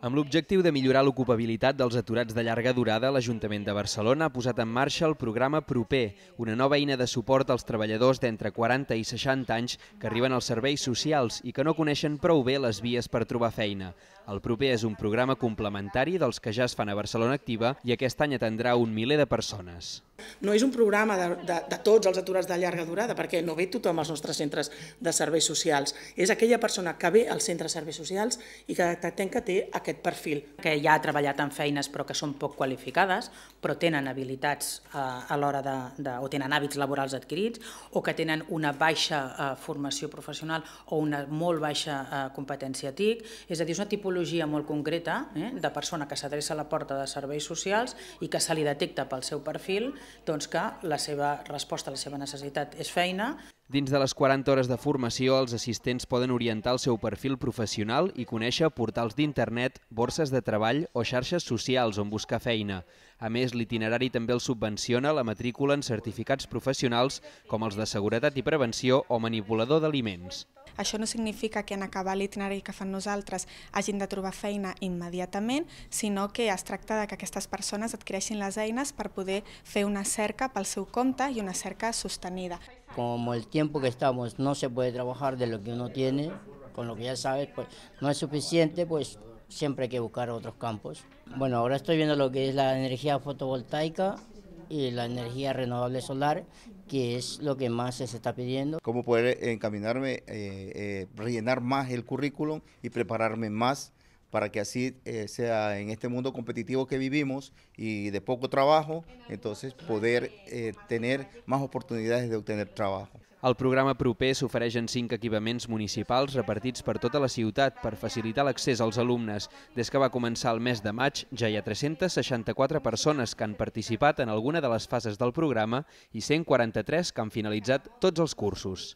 Amb l'objectiu de millorar l'ocupabilitat dels aturats de llarga durada, l'Ajuntament de Barcelona ha posat en marxa el programa Proper, una nova eina de suport als treballadors d'entre 40 i 60 anys que arriben als serveis socials i que no coneixen prou bé les vies per trobar feina. El Proper és un programa complementari dels que ja es fan a Barcelona Activa i aquest any atendrà un miler de persones. No és un programa de, de, de tots els aturats de llarga durada, perquè no ve tothom als nostres centres de serveis socials. És aquella persona que ve al centre de serveis socials i que detectem que té aquest perfil. Que ja ha treballat en feines però que són poc qualificades, però tenen habilitats eh, a l'hora de, de... o tenen hàbits laborals adquirits, o que tenen una baixa eh, formació professional o una molt baixa eh, competència TIC. És a dir, és una tipologia molt concreta eh, de persona que s'adreça a la porta de serveis socials i que se li detecta pel seu perfil doncs que la seva resposta a la seva necessitat és feina. Dins de les 40 hores de formació, els assistents poden orientar el seu perfil professional i conèixer portals d'internet, borses de treball o xarxes socials on buscar feina. A més, l'itinerari també el subvenciona la matrícula en certificats professionals com els de seguretat i prevenció o manipulador d'aliments. Eso no significa que en acabar l'itinerari que fan nosaltres hagin de trobar feina inmediatamente, sino que es tracta de que estas personas adquieran las reinas para poder hacer una cerca para su compte y una cerca sostenida. Como el tiempo que estamos no se puede trabajar de lo que uno tiene, con lo que ya sabes, pues no es suficiente, pues siempre hay que buscar otros campos. Bueno, ahora estoy viendo lo que es la energía fotovoltaica y la energía renovable solar, que es lo que más se está pidiendo. ¿Cómo poder encaminarme, eh, eh, rellenar más el currículum y prepararme más? para que así eh, sea en este mundo competitivo que vivimos y de poco trabajo, entonces poder tener más oportunidades de obtener trabajo. El programa proper s'ofereix en cinc equipaments municipals repartits per tota la ciutat per facilitar l'accés als alumnes. Des que va començar el mes de maig, ja hi ha 364 persones que han participat en alguna de les fases del programa i 143 que han finalitzat tots els cursos.